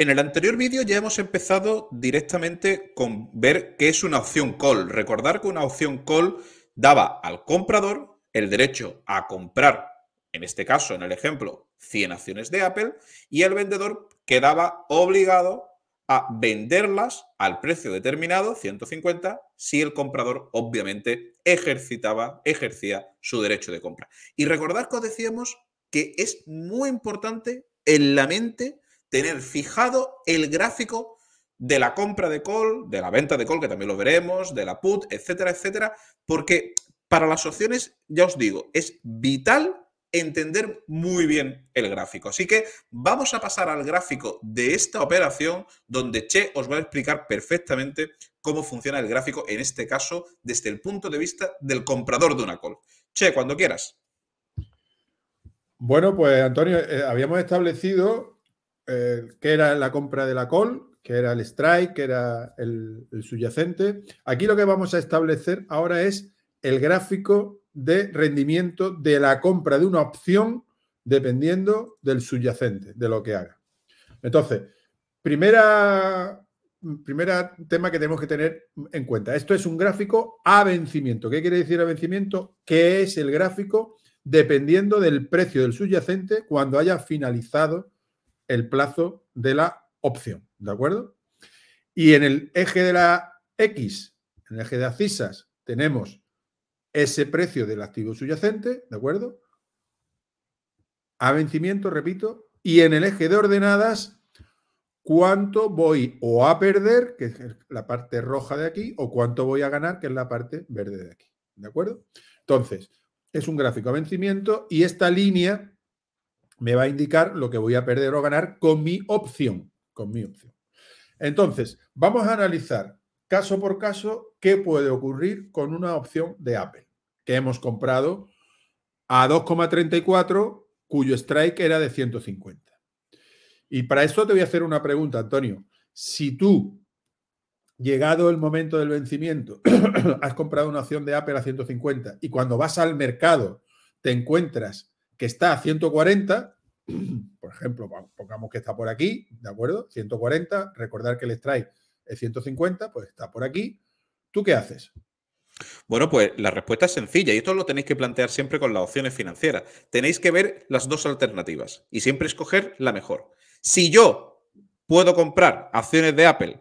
En el anterior vídeo ya hemos empezado directamente con ver qué es una opción call. Recordar que una opción call daba al comprador el derecho a comprar, en este caso, en el ejemplo, 100 acciones de Apple y el vendedor quedaba obligado a venderlas al precio determinado, 150, si el comprador obviamente ejercitaba, ejercía su derecho de compra. Y recordar que os decíamos que es muy importante en la mente tener fijado el gráfico de la compra de call, de la venta de call, que también lo veremos, de la put, etcétera, etcétera, porque para las opciones, ya os digo, es vital entender muy bien el gráfico. Así que vamos a pasar al gráfico de esta operación donde Che os va a explicar perfectamente cómo funciona el gráfico, en este caso, desde el punto de vista del comprador de una call. Che, cuando quieras. Bueno, pues Antonio, eh, habíamos establecido eh, que era la compra de la col, que era el strike, que era el, subyacente. Aquí lo que vamos a establecer ahora es el gráfico de rendimiento de la compra de una opción dependiendo del subyacente, de lo que haga. Entonces, primera, primera tema que tenemos que tener en cuenta. Esto es un gráfico a vencimiento. ¿Qué quiere decir a vencimiento? Que es el gráfico dependiendo del precio del subyacente cuando haya finalizado el plazo de la opción, ¿de acuerdo? Y en el eje de la X, en el eje de acisas, tenemos ese precio del activo subyacente, ¿de acuerdo? A vencimiento, repito, y en el eje de ordenadas, cuánto voy o a perder, que es la parte roja de aquí, o cuánto voy a ganar, que es la parte verde de aquí, ¿de acuerdo? Entonces, es un gráfico a vencimiento y esta línea me va a indicar lo que voy a perder o ganar con mi opción. Con mi opción. Entonces, vamos a analizar caso por caso qué puede ocurrir con una opción de Apple que hemos comprado a 2,34 cuyo strike era de 150. Y para esto te voy a hacer una pregunta, Antonio. Si tú, llegado el momento del vencimiento, has comprado una opción de Apple a 150 y cuando vas al mercado te encuentras que está a 140, por ejemplo, pongamos que está por aquí, ¿de acuerdo? 140, recordar que el strike es 150, pues está por aquí. ¿Tú qué haces? Bueno, pues la respuesta es sencilla y esto lo tenéis que plantear siempre con las opciones financieras. Tenéis que ver las dos alternativas y siempre escoger la mejor. Si yo puedo comprar acciones de Apple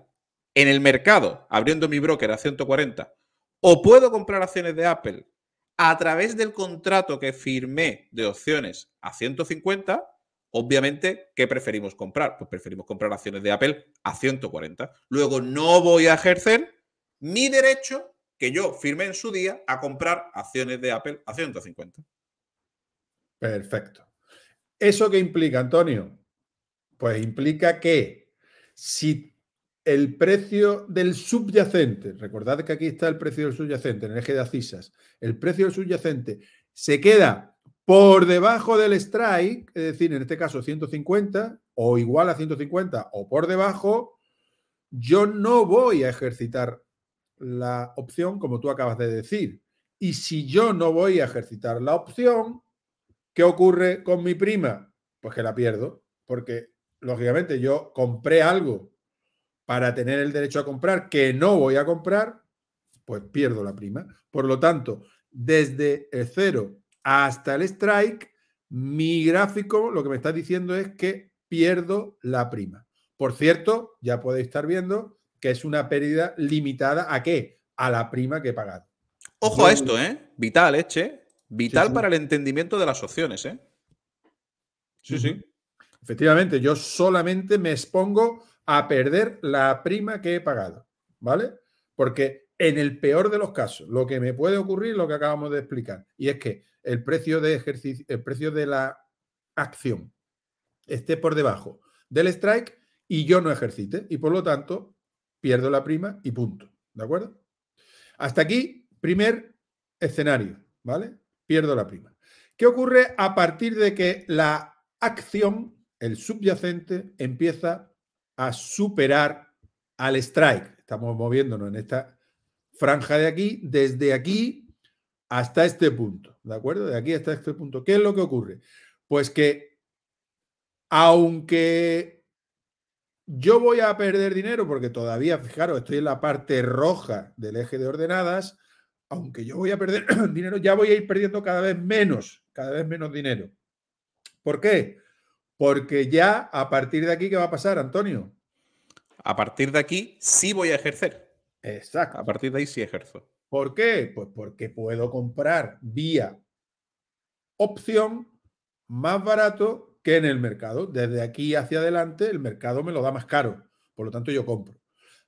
en el mercado abriendo mi broker a 140 o puedo comprar acciones de Apple a través del contrato que firmé de opciones a 150, obviamente, ¿qué preferimos comprar? Pues preferimos comprar acciones de Apple a 140. Luego no voy a ejercer mi derecho que yo firmé en su día a comprar acciones de Apple a 150. Perfecto. ¿Eso qué implica, Antonio? Pues implica que si el precio del subyacente, recordad que aquí está el precio del subyacente en el eje de acisas, el precio del subyacente se queda por debajo del strike, es decir, en este caso 150 o igual a 150 o por debajo, yo no voy a ejercitar la opción como tú acabas de decir. Y si yo no voy a ejercitar la opción, ¿qué ocurre con mi prima? Pues que la pierdo, porque lógicamente yo compré algo para tener el derecho a comprar, que no voy a comprar, pues pierdo la prima. Por lo tanto, desde el cero hasta el strike, mi gráfico lo que me está diciendo es que pierdo la prima. Por cierto, ya podéis estar viendo que es una pérdida limitada a qué? A la prima que he pagado. Ojo a esto, ¿eh? Vital, ¿eh, Che? Vital para el entendimiento de las opciones, ¿eh? Sí, sí. Efectivamente, yo solamente me expongo a perder la prima que he pagado, ¿vale? Porque en el peor de los casos, lo que me puede ocurrir lo que acabamos de explicar, y es que el precio de ejercicio, el precio de la acción esté por debajo del strike y yo no ejercite, y por lo tanto pierdo la prima y punto, ¿de acuerdo? Hasta aquí, primer escenario, ¿vale? Pierdo la prima. ¿Qué ocurre a partir de que la acción, el subyacente, empieza a superar al strike. Estamos moviéndonos en esta franja de aquí, desde aquí hasta este punto, ¿de acuerdo? De aquí hasta este punto. ¿Qué es lo que ocurre? Pues que aunque yo voy a perder dinero, porque todavía, fijaros, estoy en la parte roja del eje de ordenadas, aunque yo voy a perder dinero, ya voy a ir perdiendo cada vez menos, cada vez menos dinero. ¿Por qué? Porque ya a partir de aquí, ¿qué va a pasar, Antonio? A partir de aquí sí voy a ejercer. Exacto. A partir de ahí sí ejerzo. ¿Por qué? Pues porque puedo comprar vía opción más barato que en el mercado. Desde aquí hacia adelante el mercado me lo da más caro. Por lo tanto, yo compro.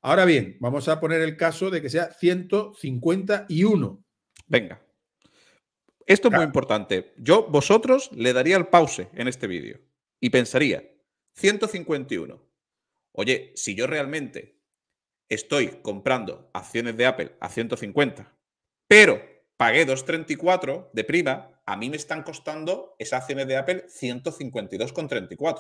Ahora bien, vamos a poner el caso de que sea 151. Venga. Esto es muy importante. Yo, vosotros, le daría el pause en este vídeo y pensaría, 151. Oye, si yo realmente estoy comprando acciones de Apple a 150, pero pagué 2,34 de prima, a mí me están costando esas acciones de Apple 152,34.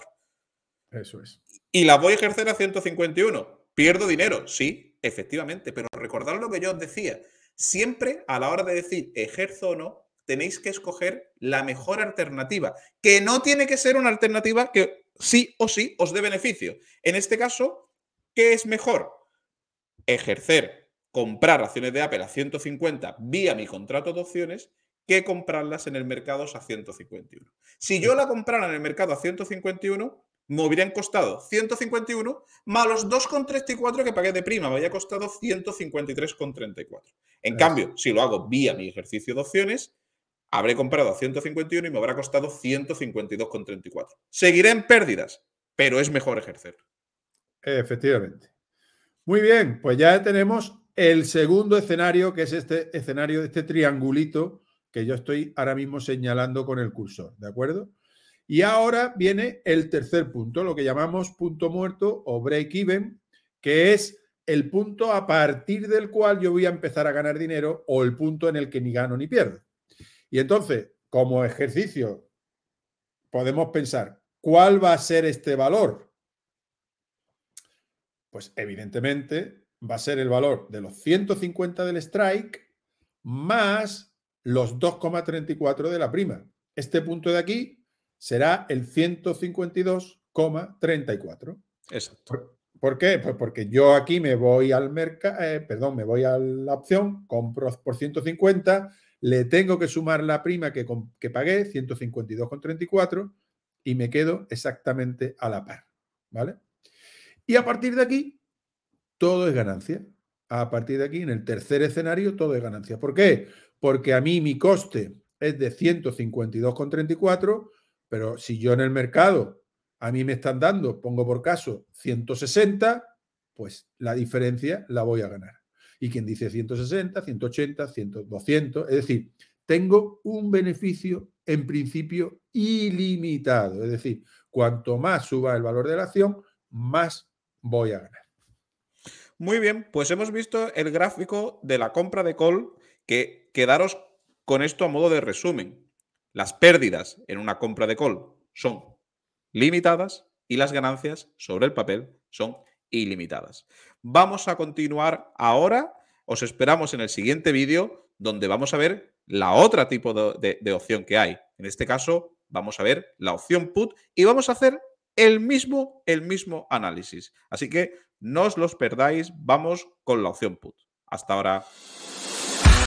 Eso es. Y las voy a ejercer a 151. ¿Pierdo dinero? Sí, efectivamente, pero recordad lo que yo os decía. Siempre a la hora de decir ejerzo o no, tenéis que escoger la mejor alternativa, que no tiene que ser una alternativa que sí o sí os dé beneficio. En este caso, ¿qué es mejor? Ejercer, comprar acciones de Apple a 150 vía mi contrato de opciones que comprarlas en el mercado a 151. Si yo la comprara en el mercado a 151, me hubieran costado 151 más los 2,34 que pagué de prima, me había costado 153,34. En cambio, si lo hago vía mi ejercicio de opciones, habré comprado 151 y me habrá costado 152,34. Seguiré en pérdidas, pero es mejor ejercer. Efectivamente. Muy bien, pues ya tenemos el segundo escenario, que es este escenario de este triangulito que yo estoy ahora mismo señalando con el cursor, ¿de acuerdo? Y ahora viene el tercer punto, lo que llamamos punto muerto o break-even, que es el punto a partir del cual yo voy a empezar a ganar dinero o el punto en el que ni gano ni pierdo. Y entonces, como ejercicio, podemos pensar, ¿cuál va a ser este valor? Pues evidentemente va a ser el valor de los 150 del strike más los 2,34 de la prima. Este punto de aquí será el 152,34. Exacto. ¿Por qué? Pues porque yo aquí me voy al mercado, eh, perdón, me voy a la opción, compro por 150 le tengo que sumar la prima que, que pagué, 152,34, y me quedo exactamente a la par. ¿Vale? Y a partir de aquí, todo es ganancia. A partir de aquí, en el tercer escenario, todo es ganancia. ¿Por qué? Porque a mí mi coste es de 152,34, pero si yo en el mercado a mí me están dando, pongo por caso, 160, pues la diferencia la voy a ganar y quien dice 160, 180, 100, 200. Es decir, tengo un beneficio en principio ilimitado. Es decir, cuanto más suba el valor de la acción, más voy a ganar. Muy bien, pues hemos visto el gráfico de la compra de call que quedaros con esto a modo de resumen. Las pérdidas en una compra de call son limitadas y las ganancias sobre el papel son ilimitadas. Vamos a continuar ahora. Os esperamos en el siguiente vídeo donde vamos a ver la otra tipo de, opción que hay. En este caso, vamos a ver la opción put y vamos a hacer el mismo, el mismo análisis. Así que no os los perdáis, vamos con la opción put. Hasta ahora.